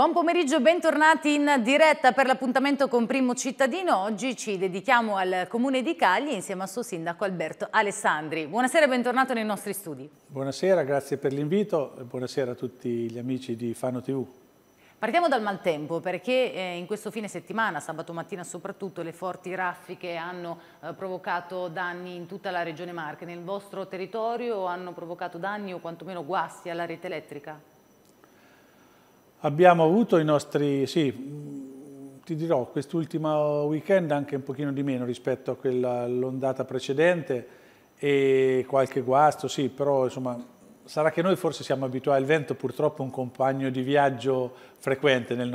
Buon pomeriggio, bentornati in diretta per l'appuntamento con Primo Cittadino. Oggi ci dedichiamo al Comune di Cagli insieme al suo sindaco Alberto Alessandri. Buonasera e bentornato nei nostri studi. Buonasera, grazie per l'invito e buonasera a tutti gli amici di Fano TV. Partiamo dal maltempo perché eh, in questo fine settimana, sabato mattina soprattutto, le forti raffiche hanno eh, provocato danni in tutta la regione Marche. Nel vostro territorio hanno provocato danni o quantomeno guasti alla rete elettrica? Abbiamo avuto i nostri, sì, ti dirò, quest'ultimo weekend anche un pochino di meno rispetto all'ondata precedente e qualche guasto, sì, però insomma sarà che noi forse siamo abituati al vento, purtroppo è un compagno di viaggio frequente nel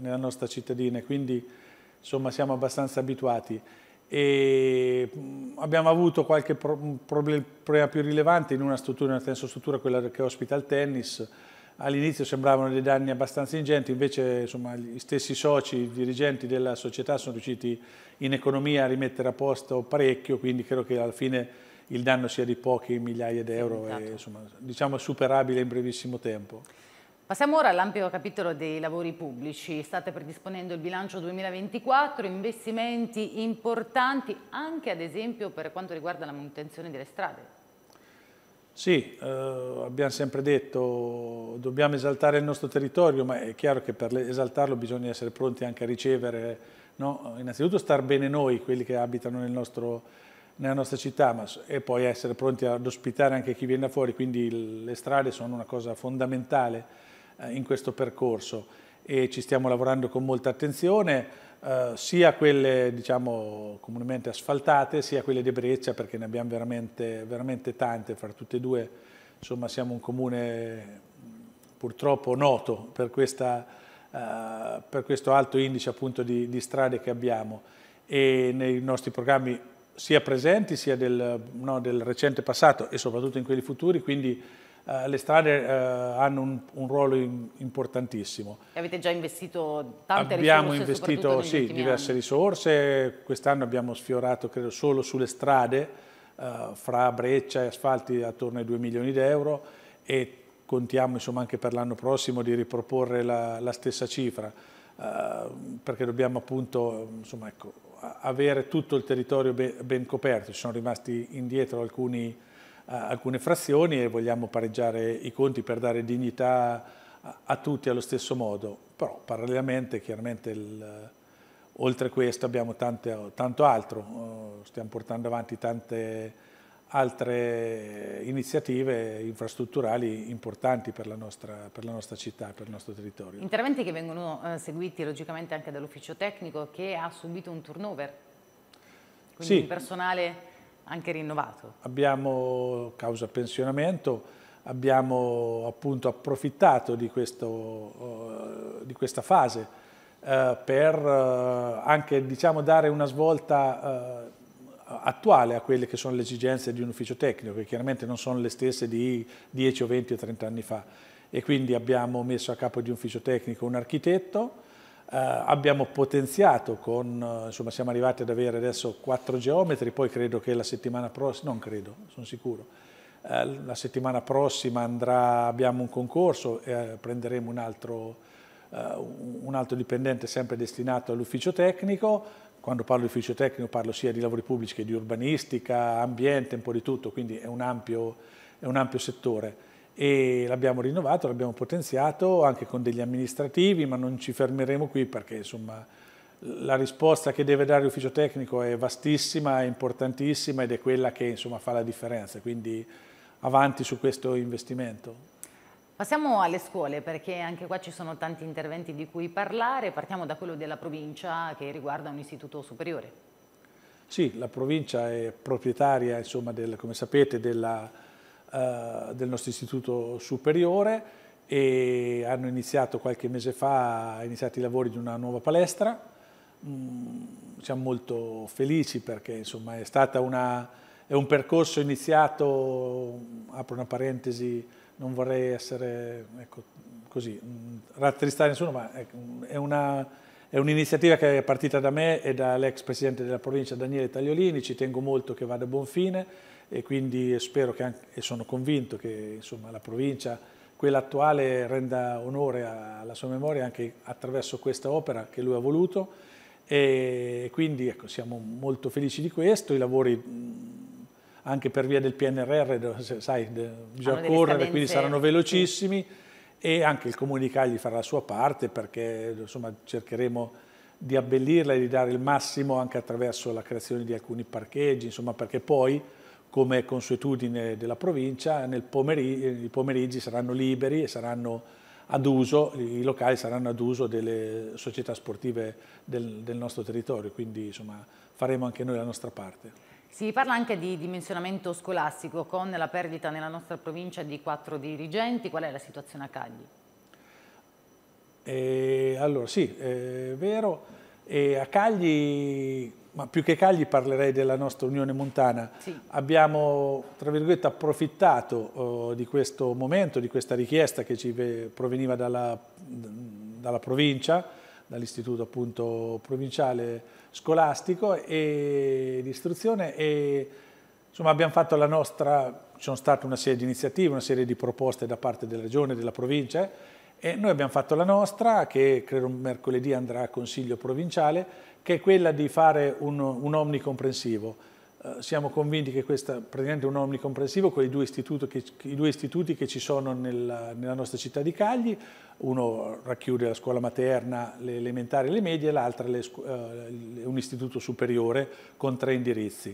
nella nostra cittadina, quindi insomma siamo abbastanza abituati. E abbiamo avuto qualche pro problema più rilevante in una struttura, una struttura, quella che ospita il tennis, All'inizio sembravano dei danni abbastanza ingenti, invece insomma, gli stessi soci, i dirigenti della società sono riusciti in economia a rimettere a posto parecchio, quindi credo che alla fine il danno sia di poche migliaia di euro, e, esatto. insomma, diciamo superabile in brevissimo tempo. Passiamo ora all'ampio capitolo dei lavori pubblici. State predisponendo il bilancio 2024, investimenti importanti anche ad esempio per quanto riguarda la manutenzione delle strade. Sì, eh, abbiamo sempre detto dobbiamo esaltare il nostro territorio, ma è chiaro che per esaltarlo bisogna essere pronti anche a ricevere, no? innanzitutto star bene noi, quelli che abitano nel nostro, nella nostra città, ma, e poi essere pronti ad ospitare anche chi viene da fuori, quindi le strade sono una cosa fondamentale eh, in questo percorso e ci stiamo lavorando con molta attenzione, eh, sia quelle diciamo, comunemente asfaltate sia quelle di Breccia perché ne abbiamo veramente, veramente tante, fra tutte e due insomma, siamo un comune purtroppo noto per, questa, eh, per questo alto indice appunto, di, di strade che abbiamo e nei nostri programmi sia presenti sia del, no, del recente passato e soprattutto in quelli futuri, quindi eh, le strade eh, hanno un, un ruolo in, importantissimo. E avete già investito tante abbiamo risorse? Abbiamo investito sì, diverse anni. risorse, quest'anno abbiamo sfiorato credo solo sulle strade, eh, fra breccia e asfalti attorno ai 2 milioni di euro e contiamo insomma, anche per l'anno prossimo di riproporre la, la stessa cifra. Uh, perché dobbiamo appunto insomma, ecco, avere tutto il territorio ben, ben coperto, ci sono rimasti indietro alcuni alcune frazioni e vogliamo pareggiare i conti per dare dignità a, tutti allo stesso modo. Però parallelamente chiaramente il, oltre a questo abbiamo tante, tanto altro, oh, stiamo portando avanti tante altre iniziative infrastrutturali importanti per la nostra, per la nostra città, per il nostro territorio. Interventi che vengono eh, seguiti logicamente anche dall'ufficio tecnico che ha subito un turnover, quindi sì. il personale anche rinnovato. Abbiamo, causa pensionamento, abbiamo appunto approfittato di, questo, eh, di questa fase eh, per eh, anche diciamo, dare una svolta eh, attuale a quelle che sono le esigenze di un ufficio tecnico, che chiaramente non sono le stesse di 10 o 20 o 30 anni fa. E quindi abbiamo messo a capo di un ufficio tecnico un architetto, eh, abbiamo potenziato con, eh, insomma siamo arrivati ad avere adesso quattro geometri, poi credo che la settimana prossima, non credo, sono sicuro, eh, la settimana prossima andrà, abbiamo un concorso e eh, prenderemo un altro, eh, un altro dipendente sempre destinato all'ufficio tecnico, quando parlo di ufficio tecnico parlo sia di lavori pubblici che di urbanistica, ambiente, un po' di tutto, quindi è un ampio, è un ampio settore e l'abbiamo rinnovato, l'abbiamo potenziato anche con degli amministrativi, ma non ci fermeremo qui perché insomma, la risposta che deve dare l'ufficio tecnico è vastissima, è importantissima ed è quella che insomma, fa la differenza, quindi avanti su questo investimento. Passiamo alle scuole perché anche qua ci sono tanti interventi di cui parlare, partiamo da quello della provincia che riguarda un istituto superiore. Sì, la provincia è proprietaria, insomma, del, come sapete, della eh, del nostro istituto superiore e hanno iniziato qualche mese fa, i lavori di una nuova palestra. Mm, siamo molto felici perché insomma, è stato un percorso iniziato, apro una parentesi, non vorrei essere ecco, così, mm, rattristare nessuno, ma è, un'iniziativa un che è partita da me e dall'ex presidente della provincia Daniele Tagliolini, ci tengo molto che vada a buon fine e quindi spero che anche, e sono convinto che insomma, la provincia, quella attuale, renda onore alla sua memoria anche attraverso questa opera che lui ha voluto e quindi ecco, siamo molto felici di questo, i lavori anche per via del PNRR, sai, bisogna Hanno correre, quindi saranno velocissimi sì. e anche il Comunicagli farà la sua parte perché insomma, cercheremo di abbellirla e di dare il massimo anche attraverso la creazione di alcuni parcheggi, insomma, perché poi come consuetudine della provincia, pomeriggio, i pomeriggi saranno liberi e saranno ad uso, i locali saranno ad uso delle società sportive del, del nostro territorio, quindi insomma, faremo anche noi la nostra parte. Si parla anche di dimensionamento scolastico con la perdita nella nostra provincia di quattro dirigenti, qual è la situazione a Cagli? Eh, allora sì, eh, è vero, e a Cagli ma più che Cagli parlerei della nostra Unione Montana. Sì. Abbiamo, tra virgolette, approfittato eh, di questo momento, di questa richiesta che ci proveniva dalla, dalla provincia, dall'istituto appunto provinciale scolastico e di istruzione e insomma abbiamo fatto la nostra, ci sono state una serie di iniziative, una serie di proposte da parte della regione, della provincia eh, e noi abbiamo fatto la nostra che credo mercoledì andrà a consiglio provinciale che è quella di fare un, un omnicomprensivo. Eh, siamo convinti che questo praticamente un omnicomprensivo con i due, che, i due istituti che, ci sono nella, nella, nostra città di Cagli, uno racchiude la scuola materna, le elementari e le medie, l'altro è eh, un istituto superiore con tre indirizzi.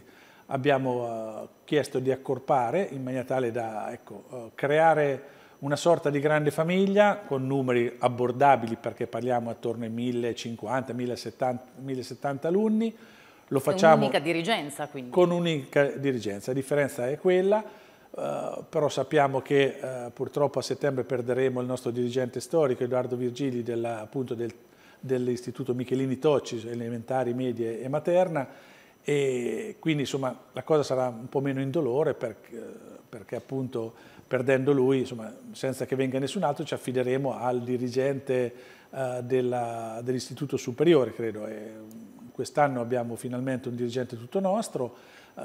Abbiamo eh, chiesto di accorpare in maniera tale da ecco, eh, creare una sorta di grande famiglia con numeri abbordabili perché parliamo attorno ai 1050, 1070, 1070 alunni. Lo facciamo un'unica dirigenza quindi. Con un'unica dirigenza, la differenza è quella, eh, però sappiamo che eh, purtroppo a settembre perderemo il nostro dirigente storico Edoardo Virgili della, appunto del, dell'istituto Michelini Tocci, elementari, medie e materna, e quindi insomma la cosa sarà un po' meno indolore perché, perché appunto perdendo lui, insomma, senza che venga nessun altro, ci affideremo al dirigente eh, dell'istituto dell superiore, credo. Quest'anno abbiamo finalmente un dirigente tutto nostro, eh,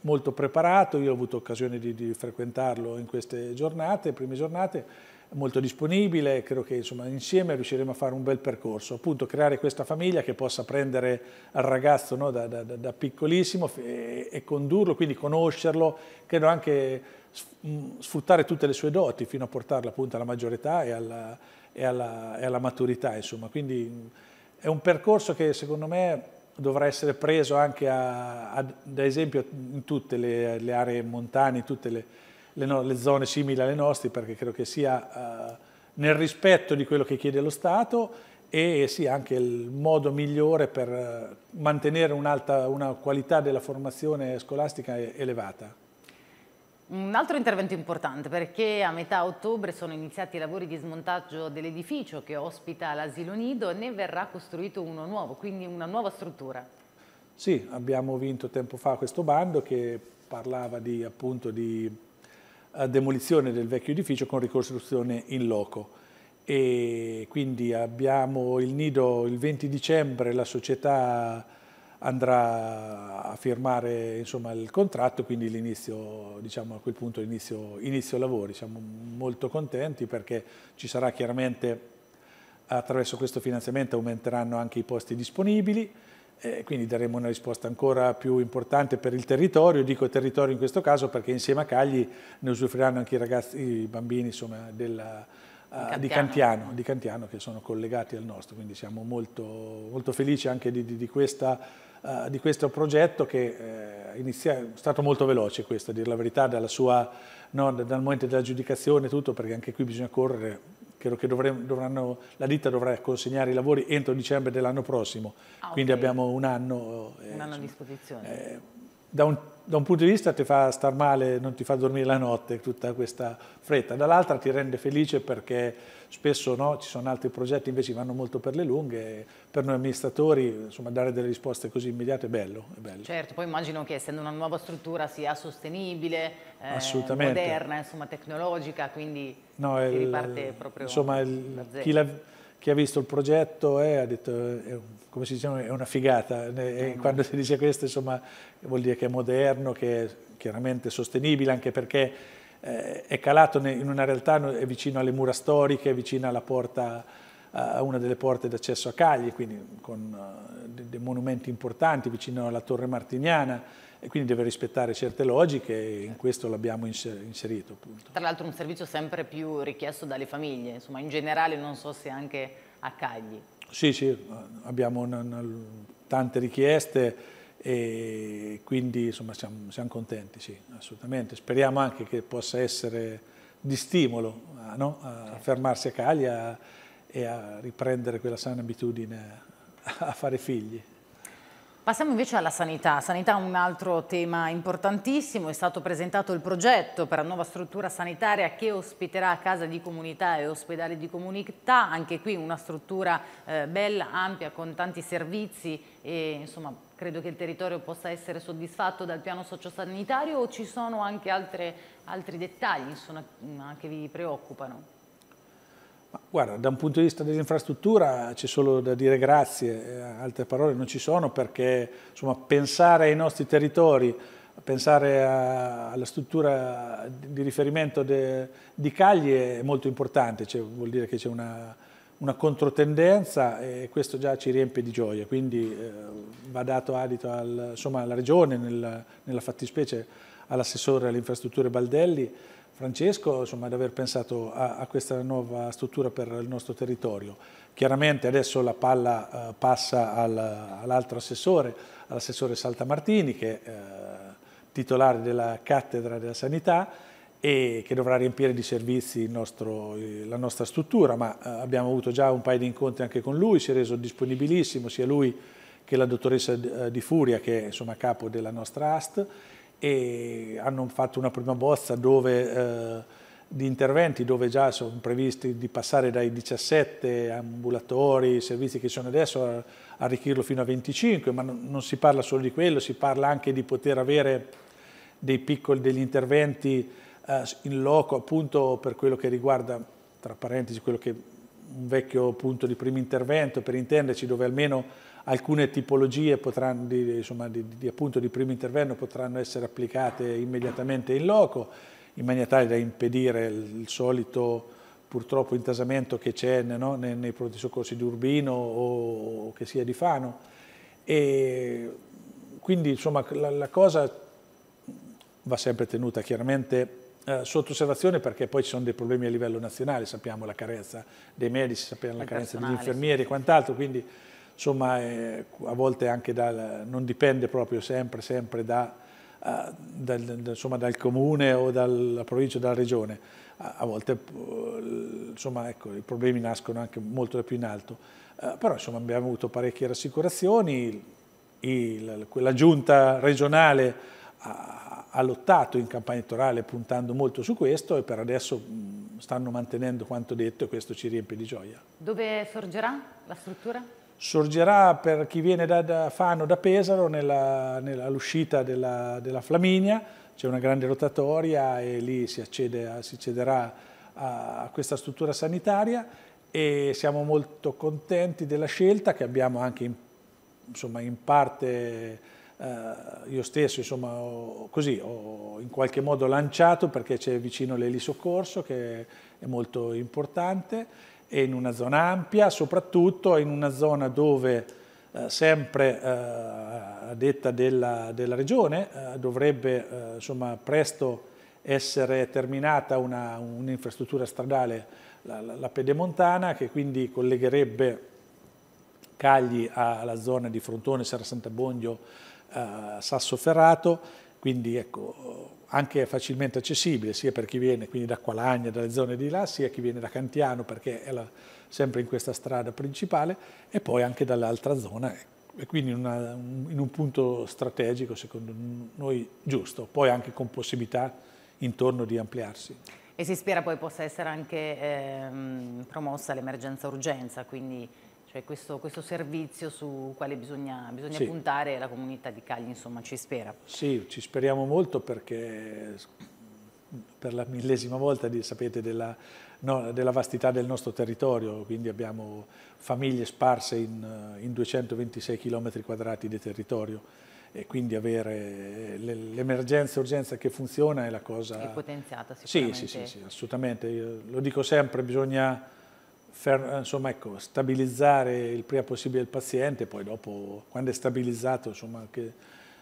molto preparato, io ho avuto occasione di, di frequentarlo in queste giornate, prime giornate, molto disponibile, credo che insomma, insieme riusciremo a fare un bel percorso, appunto creare questa famiglia che possa prendere il ragazzo no, da, da, da, piccolissimo e, e, condurlo, quindi conoscerlo, credo anche mm, sfruttare tutte le sue doti fino a portarlo appunto alla maggiore età e alla, e alla, e alla maturità, insomma. quindi mm, è un percorso che secondo me dovrà essere preso anche a, a, da esempio in tutte le, le aree montane, in tutte le le, no le zone simili alle nostre perché credo che sia eh, nel rispetto di quello che chiede lo Stato e sia anche il modo migliore per eh, mantenere un'alta una qualità della formazione scolastica elevata. Un altro intervento importante perché a metà ottobre sono iniziati i lavori di smontaggio dell'edificio che ospita l'asilo nido e ne verrà costruito uno nuovo, quindi una nuova struttura. Sì, abbiamo vinto tempo fa questo bando che parlava di, appunto, di demolizione del vecchio edificio con ricostruzione in loco. E quindi abbiamo il nido il 20 dicembre, la società andrà a firmare insomma, il contratto, quindi diciamo, a quel punto inizio, inizio lavori. Siamo molto contenti perché ci sarà chiaramente attraverso questo finanziamento aumenteranno anche i posti disponibili, eh, quindi daremo una risposta ancora più importante per il territorio, dico territorio in questo caso perché insieme a Cagli ne usufruiranno anche i ragazzi, i bambini insomma, della, uh, Cantiano. Di, Cantiano, di, Cantiano, che sono collegati al nostro, quindi siamo molto, molto felici anche di, di, di questa Uh, di questo progetto che eh, inizia, è stato molto veloce questo, a dire la verità, sua, no, dal momento dell'aggiudicazione e tutto, perché anche qui bisogna correre, credo che dovremo, dovranno, la ditta dovrà consegnare i lavori entro dicembre dell'anno prossimo, ah, quindi okay. abbiamo un anno, eh, un anno a disposizione. Eh, da un da un punto di vista ti fa star male, non ti fa dormire la notte tutta questa fretta, dall'altra ti rende felice perché spesso no, ci sono altri progetti invece vanno molto per le lunghe, per noi amministratori insomma, dare delle risposte così immediate è bello, è bello. Certo, poi immagino che essendo una nuova struttura sia sostenibile, eh, moderna, insomma, tecnologica, quindi no, si riparte proprio insomma, il, chi chi ha visto il progetto eh, ha detto, eh, come si dice, è una figata. E quando si dice questo, insomma, vuol dire che è moderno, che è chiaramente sostenibile, anche perché eh, è calato in una realtà è vicino alle mura storiche, è vicino alla porta, a una delle porte d'accesso a Cagli, quindi con eh, dei monumenti importanti, vicino alla Torre Martignana, e quindi deve rispettare certe logiche e in questo l'abbiamo inserito. Appunto. Tra l'altro un servizio sempre più richiesto dalle famiglie, insomma in generale non so se anche a Cagli. Sì, sì, abbiamo una, una, tante richieste e quindi insomma siamo, siamo, contenti, sì, assolutamente. Speriamo anche che possa essere di stimolo ah, no? a certo. fermarsi a Cagli a, e a riprendere quella sana abitudine a fare figli. Passiamo invece alla sanità. Sanità è un altro tema importantissimo. È stato presentato il progetto per la nuova struttura sanitaria che ospiterà case di comunità e ospedali di comunità. Anche qui una struttura eh, bella, ampia, con tanti servizi e insomma credo che il territorio possa essere soddisfatto dal piano sociosanitario o ci sono anche altre, altri dettagli insomma, che vi preoccupano? guarda, da un punto di vista dell'infrastruttura c'è solo da dire grazie, eh, altre parole non ci sono perché insomma, pensare ai nostri territori, pensare a, alla struttura di riferimento de, di Cagli è molto importante, cioè, vuol dire che c'è una, una, controtendenza e questo già ci riempie di gioia, quindi eh, va dato adito al, insomma, alla regione nel, nella fattispecie all'assessore alle infrastrutture Baldelli, Francesco, insomma, ad aver pensato a, a, questa nuova struttura per il nostro territorio. Chiaramente adesso la palla eh, passa al, all'altro assessore, all'assessore Saltamartini, che è eh, titolare della cattedra della sanità, e che dovrà riempire di servizi nostro, eh, la nostra struttura, ma eh, abbiamo avuto già un paio di incontri anche con lui, si è reso disponibilissimo sia lui che la dottoressa eh, Di Furia, che è insomma, capo della nostra AST, e hanno fatto una prima bozza dove, eh, di interventi dove già sono previsti di passare dai 17 ambulatori, servizi che ci sono adesso, a arricchirlo fino a 25, ma non, non si parla solo di quello, si parla anche di poter avere dei piccoli, degli interventi eh, in loco appunto per quello che riguarda, tra parentesi, quello che un vecchio punto di primo intervento, per intenderci, dove almeno alcune tipologie potranno, di, insomma, di, di, appunto, di primo intervento potranno essere applicate immediatamente in loco, in maniera tale da impedire il, solito purtroppo intasamento che c'è no? nei, nei, pronti soccorsi di Urbino o, o che sia di Fano. E quindi insomma, la, la, cosa va sempre tenuta chiaramente eh, sotto osservazione perché poi ci sono dei problemi a livello nazionale, sappiamo la carenza dei medici, sappiamo la carenza degli infermieri e quant'altro, quindi insomma eh, a volte anche da, non dipende proprio sempre, sempre da, eh, dal, insomma, dal, comune o dalla provincia o dalla regione, a, a volte eh, insomma, ecco, i problemi nascono anche molto da più in alto, eh, però insomma, abbiamo avuto parecchie rassicurazioni, il, la giunta regionale ha, ha, lottato in campagna elettorale puntando molto su questo e per adesso mm, stanno mantenendo quanto detto e questo ci riempie di gioia. Dove sorgerà la struttura? sorgerà per chi viene da, da Fano, da Pesaro, all'uscita della, della, Flaminia, c'è una grande rotatoria e lì si, accede si accederà a, a questa struttura sanitaria e siamo molto contenti della scelta che abbiamo anche in, insomma, in parte eh, io stesso insomma, ho, così, ho in qualche modo lanciato perché c'è vicino l'elisoccorso che è molto importante e in una zona ampia, soprattutto in una zona dove eh, sempre eh, a detta della, della regione eh, dovrebbe insomma, presto essere terminata un'infrastruttura un stradale, la, la, la, Pedemontana, che quindi collegherebbe Cagli alla zona di Frontone, Serra Sant'Abbondio, Sassoferrato, quindi ecco, anche facilmente accessibile, sia per chi viene quindi da Qualagna, dalle zone di là, sia chi viene da Cantiano, perché è la, sempre in questa strada principale, e poi anche dall'altra zona, e quindi una, in un punto strategico, secondo noi, giusto, poi anche con possibilità intorno di ampliarsi. E si spera poi possa essere anche ehm, promossa l'emergenza urgenza, quindi cioè questo, questo, servizio su quale bisogna, bisogna sì. puntare la comunità di Cagli insomma, ci spera. Sì, ci speriamo molto perché per la millesima volta sapete della, no, della vastità del nostro territorio, quindi abbiamo famiglie sparse in, in 226 km quadrati di territorio e quindi avere eh, l'emergenza urgenza che funziona è la cosa... È potenziata sicuramente. Sì, sì, sì, sì assolutamente. Io lo dico sempre, bisogna fer, insomma, ecco, stabilizzare il prima possibile il paziente, poi dopo quando è stabilizzato insomma, che,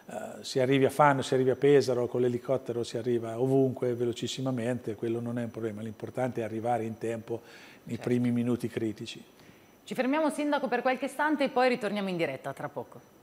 eh, si arrivi a Fano, si arrivi a Pesaro, con l'elicottero si arriva ovunque velocissimamente, quello non è un problema, l'importante è arrivare in tempo nei certo. primi minuti critici. Ci fermiamo Sindaco per qualche istante e poi ritorniamo in diretta tra poco.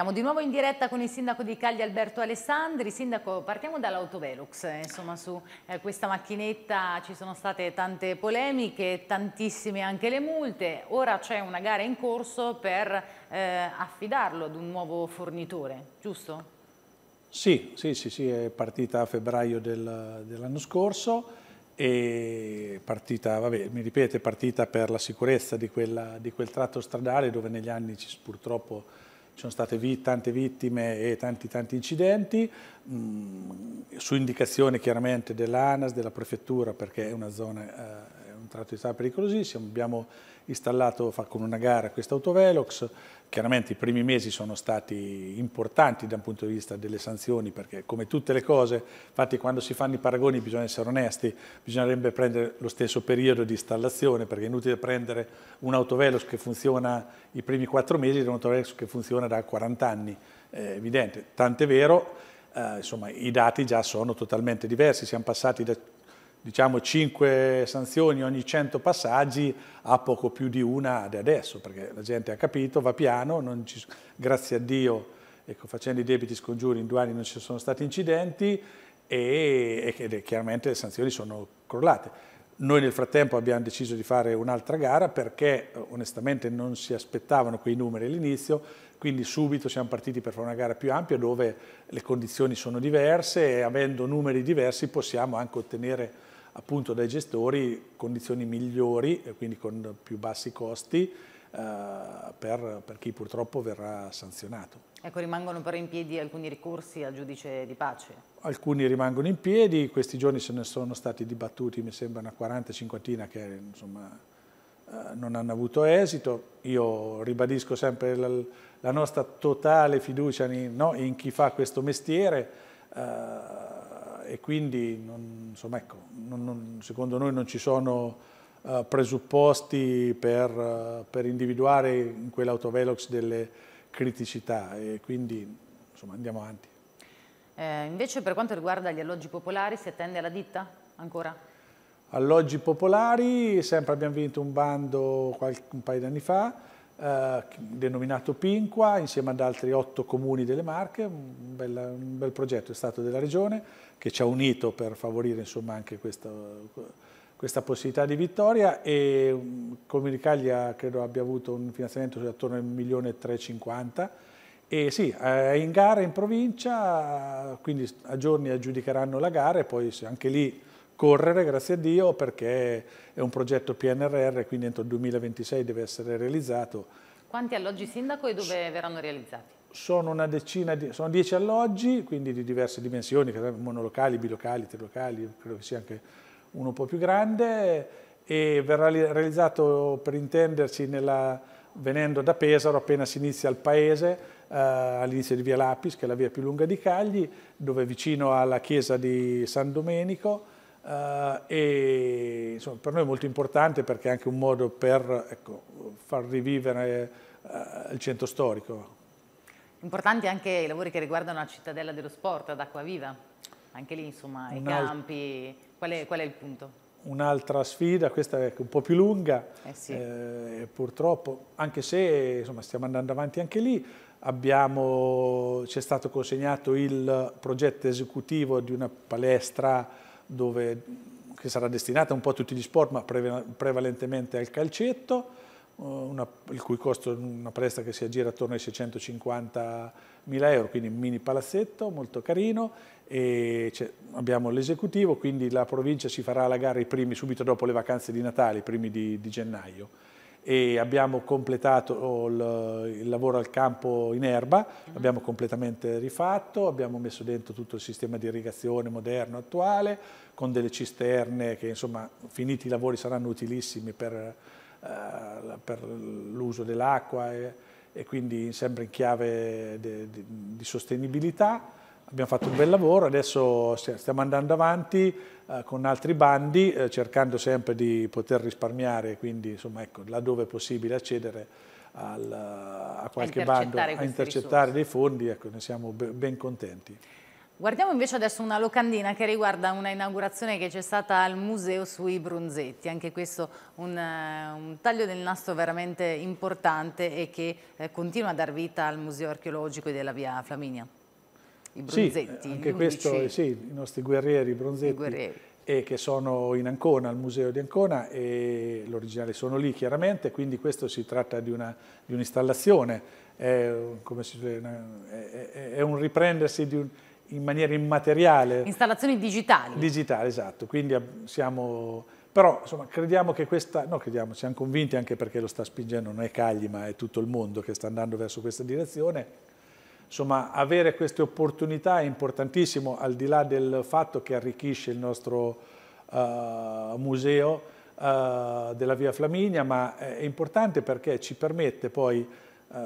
Siamo di nuovo in diretta con il sindaco di Cagli Alberto Alessandri. Sindaco, partiamo dall'autovelux, eh, insomma su eh, questa macchinetta ci sono state tante polemiche, tantissime anche le multe, ora c'è una gara in corso per eh, affidarlo ad un nuovo fornitore, giusto? Sì, sì, sì, sì è partita a febbraio del, dell'anno scorso e partita, vabbè, mi ripete, partita per la sicurezza di, quella, di quel tratto stradale dove negli anni ci, purtroppo sono state vi tante vittime e tanti, tanti incidenti, mh, mm, su indicazione chiaramente dell'ANAS, della prefettura, perché è una zona, eh, è un tratto di strada pericolosissimo, abbiamo installato fa, con una gara questo autovelox, Chiaramente i primi mesi sono stati importanti dal punto di vista delle sanzioni perché come tutte le cose, infatti quando si fanno i paragoni bisogna essere onesti, bisognerebbe prendere lo stesso periodo di installazione perché è inutile prendere un autovelox che funziona i primi quattro mesi da un autovelox che funziona da 40 anni, è evidente. Tant'è vero, eh, insomma, i dati già sono totalmente diversi, siamo passati da diciamo 5 sanzioni ogni 100 passaggi a poco più di una di adesso, perché la gente ha capito, va piano, ci, grazie a Dio, ecco, facendo i debiti scongiuri in due anni non ci sono stati incidenti e, e, e chiaramente le sanzioni sono crollate. Noi nel frattempo abbiamo deciso di fare un'altra gara perché eh, onestamente non si aspettavano quei numeri all'inizio, quindi subito siamo partiti per fare una gara più ampia dove le condizioni sono diverse e avendo numeri diversi possiamo anche ottenere appunto dai gestori condizioni migliori, e quindi con più bassi costi, eh, per, per, chi purtroppo verrà sanzionato. Ecco, rimangono però in piedi alcuni ricorsi al giudice di pace? Alcuni rimangono in piedi, questi giorni se ne sono stati dibattuti, mi sembra una 40-50 che insomma, eh, non hanno avuto esito. Io ribadisco sempre la, la nostra totale fiducia in, no, in, chi fa questo mestiere. Eh, e quindi non, insomma, ecco, non, non, secondo noi non ci sono Uh, presupposti per, uh, per, individuare in quell'autovelox delle criticità e quindi insomma, andiamo avanti. Eh, invece per quanto riguarda gli alloggi popolari si attende alla ditta ancora? Alloggi popolari, sempre abbiamo vinto un bando qualche, un paio di anni fa, eh, denominato Pinqua, insieme ad altri otto comuni delle Marche, un bel, un bel, progetto è stato della Regione che ci ha unito per favorire insomma, anche questa, questa possibilità di vittoria e mm, Comune d'Italia credo abbia avuto un finanziamento attorno al 1.350.000 e sì, è in gara in provincia, quindi a giorni aggiudicheranno la gara e poi anche lì correre, grazie a Dio, perché è un progetto PNRR, quindi entro il 2026 deve essere realizzato. Quanti alloggi sindaco e dove verranno realizzati? Sono una decina, di, sono dieci alloggi, quindi di diverse dimensioni, monolocali, bilocali, trilocali, credo che sia anche uno un po' più grande, e verrà realizzato per intendersi nella, venendo da Pesaro, appena si inizia il paese, Uh, all'inizio di via Lapis, che è la via più lunga di Cagli, dove vicino alla chiesa di San Domenico Uh, e insomma, per noi è molto importante perché è anche un modo per ecco, far rivivere uh, il centro storico. Importanti anche i lavori che riguardano la cittadella dello sport ad Acquaviva, anche lì insomma i campi, qual è, qual è il punto? Un'altra sfida, questa è un po' più lunga, eh sì. eh, purtroppo, anche se insomma, stiamo andando avanti anche lì, ci è stato consegnato il progetto esecutivo di una palestra dove, che sarà destinata un po' a tutti gli sport, ma prevalentemente al calcetto, eh, una, il cui costo è una presta che si aggira attorno ai 650 mila euro, quindi un mini palazzetto molto carino. abbiamo l'esecutivo, quindi la provincia si farà la gara i primi, subito dopo le vacanze di Natale, i primi di, di gennaio e abbiamo completato il, lavoro al campo in erba, l'abbiamo mhm. completamente rifatto, abbiamo messo dentro tutto il sistema di irrigazione moderno, attuale, con delle cisterne che insomma finiti i lavori saranno utilissimi per, eh, per l'uso dell'acqua e, e, quindi sempre in chiave di sostenibilità abbiamo fatto un bel lavoro, adesso stiamo andando avanti eh, con altri bandi, eh, cercando sempre di poter risparmiare, quindi insomma, ecco, laddove è possibile accedere al, a qualche a bando, a intercettare risorse. dei fondi, ecco, ne siamo ben contenti. Guardiamo invece adesso una locandina che riguarda una inaugurazione che c'è stata al museo sui Bronzetti, anche questo un, eh, un taglio del nastro veramente importante e che eh, continua a dar vita al museo archeologico della via Flaminia. I bronzetti. Sì, anche questo, sì, i nostri guerrieri bronzetti. guerrieri. E che sono in Ancona, al museo di Ancona, e l'originale sono lì chiaramente, quindi questo si tratta di un'installazione, un è, è, è, un riprendersi un, in maniera immateriale. Installazioni digitali. Digitali, esatto, quindi siamo, però insomma, crediamo che questa, no crediamo, siamo convinti anche perché lo sta spingendo, non è Cagli ma è tutto il mondo che sta andando verso questa direzione, Insomma, avere queste opportunità è importantissimo, al di là del fatto che arricchisce il nostro uh, museo uh, della Via Flaminia, ma è importante perché ci permette poi uh,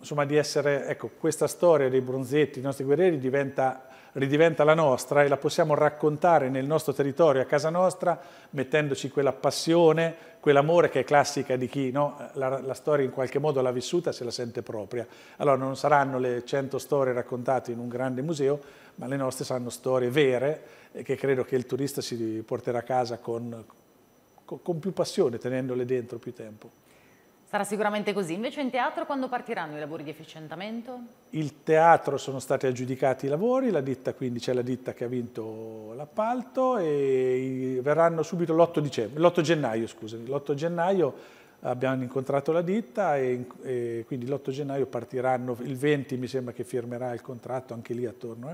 insomma, di essere, ecco, questa storia dei bronzetti, i nostri guerrieri, diventa ridiventa la nostra e la possiamo raccontare nel nostro territorio, a casa nostra, mettendoci quella passione, quell'amore che è classica di chi no? la, la, storia in qualche modo l'ha vissuta, se la sente propria. Allora non saranno le 100 storie raccontate in un grande museo, ma le nostre saranno storie vere e che credo che il turista si porterà a casa con, con più passione, tenendole dentro più tempo. Sarà sicuramente così. Invece in teatro quando partiranno i lavori di efficientamento? Il teatro sono stati aggiudicati i lavori, la ditta, quindi c'è la ditta che ha vinto l'appalto e verranno subito l'8 gennaio, scusami, l'8 gennaio abbiamo incontrato la ditta e, e quindi l'8 gennaio partiranno, il 20 mi sembra che firmerà il contratto anche lì attorno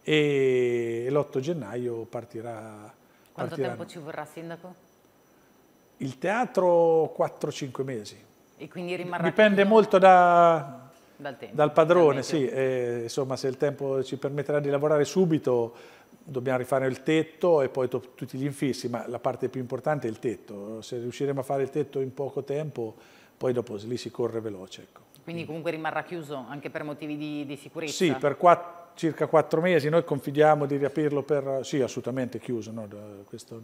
eh? e l'8 gennaio partirà. Quanto partiranno. tempo ci vorrà Sindaco? Il teatro 4-5 mesi. E quindi rimarrà... Dipende tutto... molto da, dal, tempo, dal, padrone, sì. E, insomma, se il tempo ci permetterà di lavorare subito, dobbiamo rifare il tetto e poi tutti gli infissi, ma la parte più importante è il tetto. Se riusciremo a fare il tetto in poco tempo, poi dopo lì si corre veloce. Ecco. Quindi comunque rimarrà chiuso anche per motivi di, di sicurezza? Sì, per quatt circa quattro mesi. Noi confidiamo di riaprirlo per... Sì, assolutamente chiuso, no? questo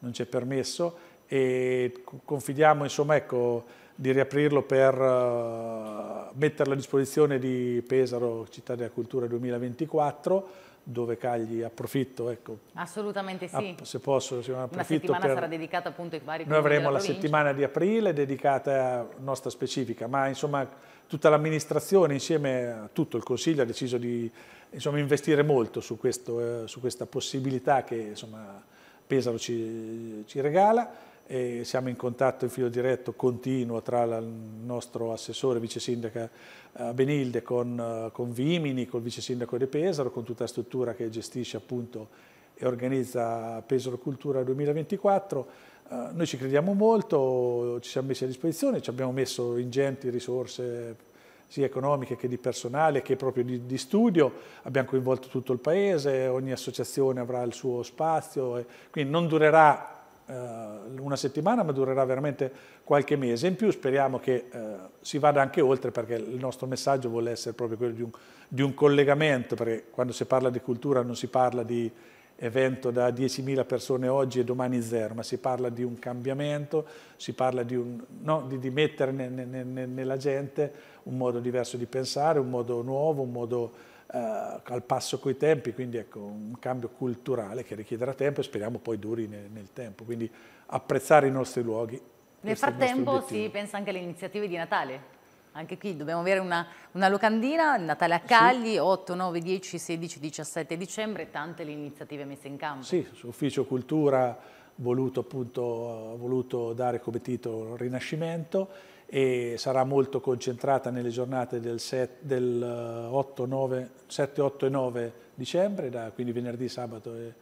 non c'è permesso. E confidiamo, insomma, ecco di riaprirlo per eh, metterlo a disposizione di Pesaro Città della Cultura 2024 dove Cagli approfitto. Ecco, Assolutamente sì. A, se posso, se non La settimana per, sarà dedicata appunto ai vari Noi avremo la settimana di aprile dedicata a nostra specifica, ma insomma tutta l'amministrazione insieme a tutto il Consiglio ha deciso di insomma, investire molto su, questo, eh, su, questa possibilità che insomma, Pesaro ci, ci regala e siamo in contatto in filo diretto continuo tra il nostro assessore vice sindaca eh, Benilde con, eh, con Vimini, col vice sindaco De Pesaro, con tutta la struttura che gestisce appunto e organizza Pesaro Cultura 2024. Eh, noi ci crediamo molto, ci siamo messi a disposizione, ci abbiamo messo ingenti risorse sia economiche che di personale che proprio di, di, studio, abbiamo coinvolto tutto il paese, ogni associazione avrà il suo spazio, quindi non durerà eh, una settimana ma durerà veramente qualche mese in più speriamo che eh, si vada anche oltre perché il nostro messaggio vuole essere proprio quello di un, di un, collegamento perché quando si parla di cultura non si parla di evento da 10.000 persone oggi e domani zero ma si parla di un cambiamento si parla di, un, no, di, di mettere ne, ne, ne, nella gente un modo diverso di pensare un modo nuovo un modo eh, al passo coi tempi, quindi ecco, un cambio culturale che richiederà tempo e speriamo poi duri nel, nel tempo, quindi apprezzare i nostri luoghi. Nel frattempo si pensa anche alle iniziative di Natale. Anche qui dobbiamo avere una, una locandina, Natale a Cagli, sì. 8, 9, 10, 16, 17 dicembre, tante le iniziative messe in campo. Sì, l'ufficio Cultura voluto, voluto dare come titolo Rinascimento e sarà molto concentrata nelle giornate del, 7, del 8, 9, 7, 8 e 9 dicembre, da, quindi venerdì, sabato e,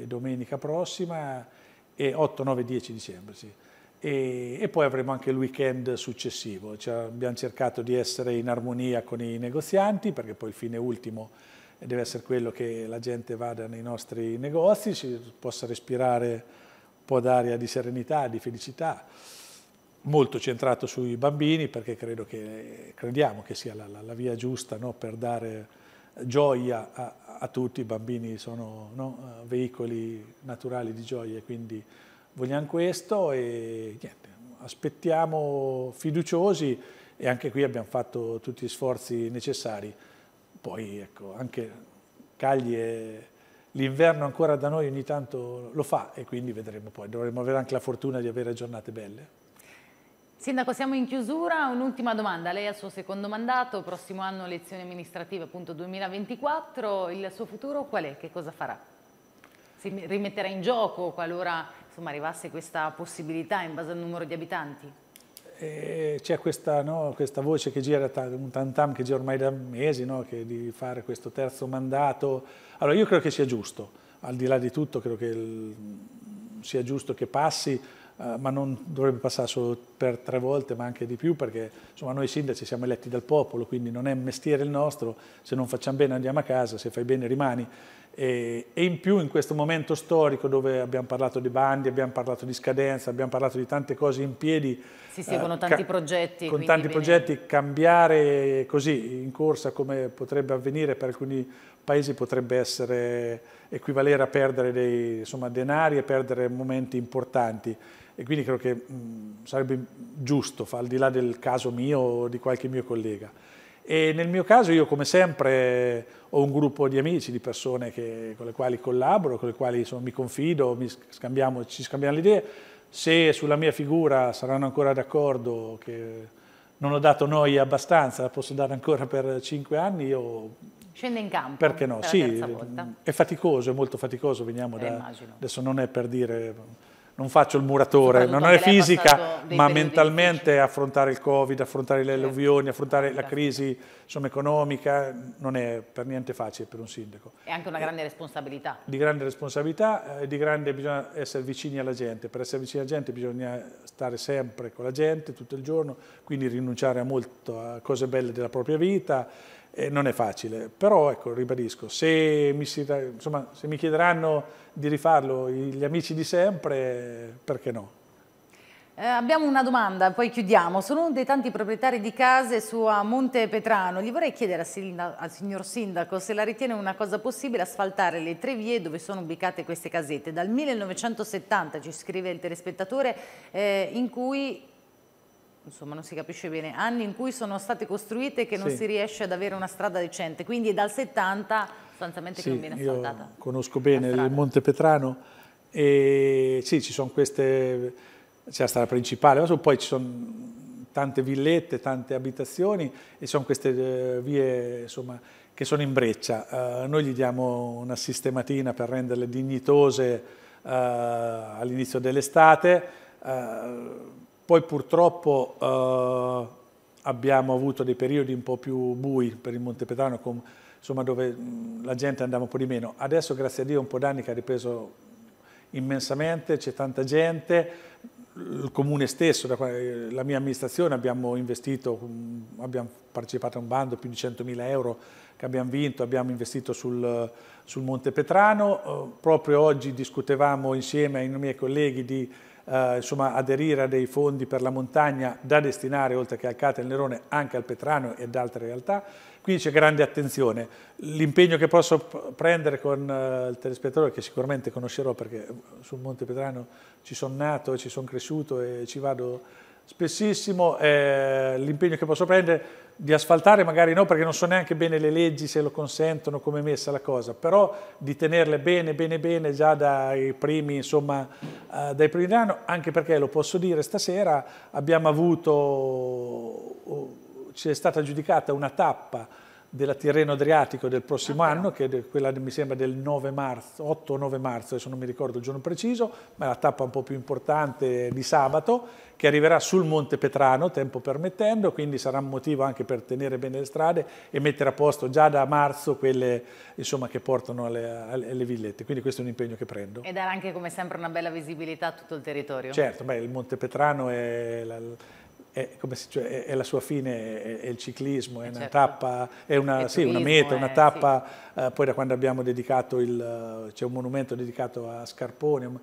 e, domenica prossima, e 8, 9, 10 dicembre. Sì. E, e, poi avremo anche il weekend successivo. Cioè, abbiamo cercato di essere in armonia con i negozianti, perché poi il fine ultimo eh, deve essere quello che la gente vada nei nostri negozi, si possa respirare un po' d'aria di serenità, di felicità molto centrato sui bambini perché che, crediamo che sia la, la, la via giusta no, per dare gioia a, a, tutti, i bambini sono no, eh, veicoli naturali di gioia, quindi vogliamo questo e niente, aspettiamo fiduciosi e anche qui abbiamo fatto tutti gli sforzi necessari. Poi ecco, anche Cagli l'inverno ancora da noi ogni tanto lo fa e quindi vedremo poi, dovremo avere anche la fortuna di avere giornate belle. Sindaco, siamo in chiusura. Un'ultima domanda. Lei ha il suo secondo mandato, prossimo anno elezioni amministrative, appunto 2024. Il suo futuro qual è? Che cosa farà? Si rimetterà in gioco qualora insomma, arrivasse questa possibilità in base al numero di abitanti? Eh, c'è questa, no, questa, voce che gira, un tantam che gira ormai da mesi, no, di fare questo terzo mandato. Allora io credo che sia giusto, al di là di tutto credo che il, sia giusto che passi, eh, ma non dovrebbe passare solo per tre volte, ma anche di più, perché insomma, noi sindaci siamo eletti dal popolo, quindi non è mestiere il nostro, se non facciamo bene andiamo a casa, se fai bene rimani. E, e in più in questo momento storico dove abbiamo parlato di bandi, abbiamo parlato di scadenza, abbiamo parlato di tante cose in piedi. Si eh, seguono eh, progetti. Con tanti bene. progetti, cambiare così in corsa come potrebbe avvenire per alcuni paesi potrebbe essere equivalere a perdere dei, insomma, denari e perdere momenti importanti e quindi credo che mh, mm, sarebbe giusto, al di là del caso mio o di qualche mio collega. E nel mio caso io come sempre ho un gruppo di amici, di persone che, con le quali collaboro, con le quali insomma, mi confido, mi scambiamo, ci scambiamo le idee. Se sulla mia figura saranno ancora d'accordo che non ho dato noia abbastanza, la posso dare ancora per cinque anni, io... Scende in campo. Perché no? Per sì, è faticoso, è molto faticoso, veniamo eh, da... Immagino. Adesso non è per dire non faccio il muratore, non è fisica, ma mentalmente difficili. affrontare il Covid, affrontare le alluvioni, affrontare la crisi insomma, economica non è per niente facile per un sindaco. È anche una eh, grande responsabilità. Di grande responsabilità, eh, di grande bisogna essere vicini alla gente, per essere vicini alla gente bisogna stare sempre con la gente tutto il giorno, quindi rinunciare a molto cose belle della propria vita, eh, non è facile, però ecco, ribadisco, se mi, si, insomma, se mi chiederanno di rifarlo gli amici di sempre, perché no? Eh, abbiamo una domanda, poi chiudiamo. Sono uno dei tanti proprietari di case su a Monte Petrano. Gli vorrei chiedere al signor Sindaco se la ritiene una cosa possibile asfaltare le tre vie dove sono ubicate queste casette. Dal 1970, ci scrive il telespettatore, eh, in cui insomma non si capisce bene, anni in cui sono state costruite e che non sì. si riesce ad avere una strada decente, quindi dal 70 sostanzialmente sì, che non viene asfaltata. conosco bene il Monte Petrano e sì, ci sono queste, c'è la strada principale, poi ci sono tante villette, tante abitazioni e ci sono queste eh, vie insomma, che sono in breccia. Uh, noi gli diamo una sistematina per renderle dignitose uh, all'inizio dell'estate, uh, poi purtroppo abbiamo avuto dei periodi un po' più bui per il Montepetrano con insomma, dove la gente andava un po' di meno. Adesso, grazie a Dio, un po' d'anni che ha ripreso immensamente, c'è tanta gente, il comune stesso, eh, la mia amministrazione, abbiamo investito, abbiamo partecipato a un bando più di 100.000 euro che abbiamo vinto, abbiamo investito sul, sul Monte Petrano, eh, proprio oggi discutevamo insieme ai miei colleghi di eh, insomma, aderire a dei fondi per la montagna da destinare oltre che al Cate e al Nerone anche al Petrano e ad altre realtà qui c'è grande attenzione. L'impegno che posso prendere con eh, il telespettatore, che sicuramente conoscerò perché eh, sul Monte Pedrano ci sono nato, e ci sono cresciuto e ci vado spessissimo, eh, l'impegno che posso prendere di asfaltare magari no perché non so neanche bene le leggi se lo consentono come è messa la cosa però di tenerle bene bene bene già dai primi insomma eh, dai primi anni anche perché lo posso dire stasera abbiamo avuto oh, ci è stata giudicata una tappa della Tirreno Adriatico del prossimo ah, anno, che è quella mi sembra del 9 marzo, 8 9 marzo, adesso non mi ricordo il giorno preciso, ma è la tappa un po' più importante di sabato, che arriverà sul Monte Petrano, tempo permettendo, quindi sarà un motivo anche per tenere bene le strade e mettere a posto già da marzo quelle insomma, che portano alle, alle, villette, quindi questo è un impegno che prendo. E darà anche come sempre una bella visibilità a tutto il territorio. Certo, beh, il Monte Petrano è... La, è, si, cioè, è, è, la sua fine, è, è il ciclismo, è eh, una certo. tappa, è una, sì, turismo, una meta, una eh, tappa, sì. eh, poi da quando abbiamo dedicato il, eh, c'è un monumento dedicato a Scarponi, um,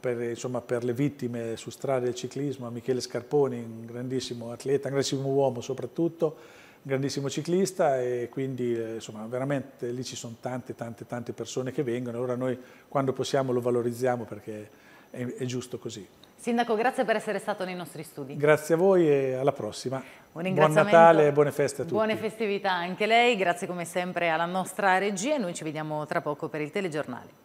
per, insomma, per, le vittime su strada del ciclismo, a Michele Scarponi, un grandissimo atleta, un grandissimo uomo soprattutto, un grandissimo ciclista e quindi insomma veramente lì ci sono tante tante tante persone che vengono, allora noi quando possiamo lo valorizziamo perché è giusto così. Sindaco, grazie per essere stato nei nostri studi. Grazie a voi e alla prossima. Buon Natale e buone feste a tutti. Buone festività anche lei, grazie come sempre alla nostra regia e noi ci vediamo tra poco per il telegiornale.